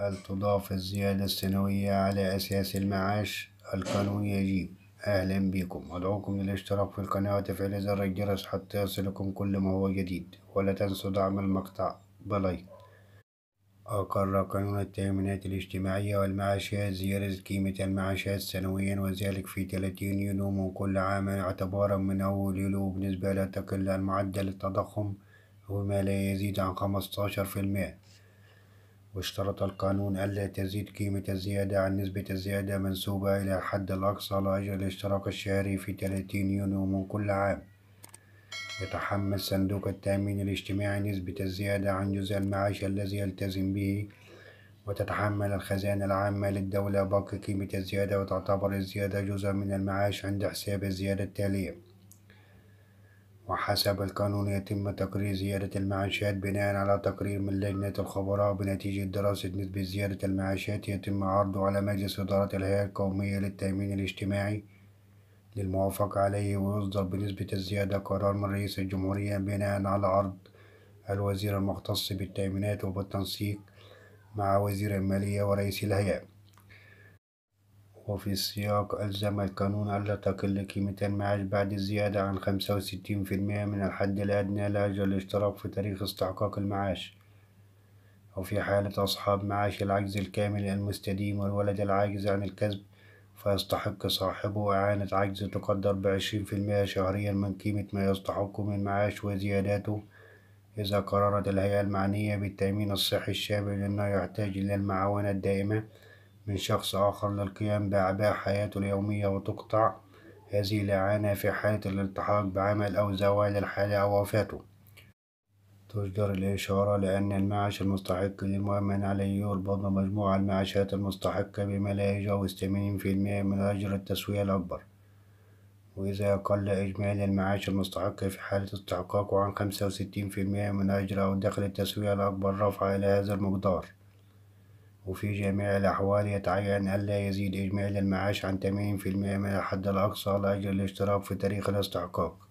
هل تضاف الزيادة السنوية على أساس المعاش؟ القانون يجيب أهلا بكم أدعوكم للاشتراك في القناة وتفعيل زر الجرس حتى يصلكم كل ما هو جديد ولا تنسوا دعم المقطع بلايك أقر قانون التأمينات الاجتماعية والمعاشات زيادة قيمة المعاشات سنويا وذلك في 30 يونيو من كل عام اعتبارا من أول يوليو بنسبة لا تقل عن معدل التضخم وما لا يزيد عن 15% واشترط القانون ألا تزيد قيمة الزيادة عن نسبة الزيادة منسوبة إلى الحد الأقصى لأجل الاشتراك الشهري في 30 يونيو من كل عام يتحمل صندوق التأمين الاجتماعي نسبة الزيادة عن جزء المعاش الذي يلتزم به وتتحمل الخزانة العامة للدولة باقي قيمة الزيادة وتعتبر الزيادة جزء من المعاش عند حساب الزيادة التالية وحسب القانون يتم تقرير زيادة المعاشات بناء على تقرير من لجنة الخبراء بنتيجة دراسة نسبة زيادة المعاشات يتم عرضه على مجلس إدارة الهيئة القومية للتأمين الاجتماعي للموافقة عليه ويصدر بنسبة الزيادة قرار من رئيس الجمهورية بناء على عرض الوزير المختص بالتأمينات وبالتنسيق مع وزير المالية ورئيس الهيئة وفي السياق ألزم القانون ألا تقل قيمة المعاش بعد الزيادة عن خمسة وستين 65% من الحد الأدنى لأجل الاشتراك في تاريخ استحقاق المعاش وفي حالة أصحاب معاش العجز الكامل المستديم والولد العاجز عن الكسب فيستحق صاحبه إعانة عجز تقدر بعشرين في المئة شهريا من قيمة ما يستحقه من معاش وزياداته إذا قررت الهيئة المعنية بالتأمين الصحي الشامل أنه يحتاج إلى المعاونة الدائمة من شخص آخر للقيام بأعباء حياته اليومية وتقطع هذه الإعانة في حالة الالتحاق بعمل أو زوال الحالة أو وفاته تجدر الإشارة لأن المعاش المستحق للمؤمن عليه يربط بمجموع المعاشات المستحقة بما لا يجاوز ثمانين في المائة من أجر التسوية الأكبر وإذا قل إجمالي المعاش المستحق في حالة استحقاقه عن خمسة وستين في المائة من أجر أو دخل التسوية الأكبر رفع إلى هذا المقدار وفي جميع الأحوال يتعين ألا يزيد إجمالي المعاش عن 80% من الحد الأقصى لأجل الاشتراك في تاريخ الاستحقاق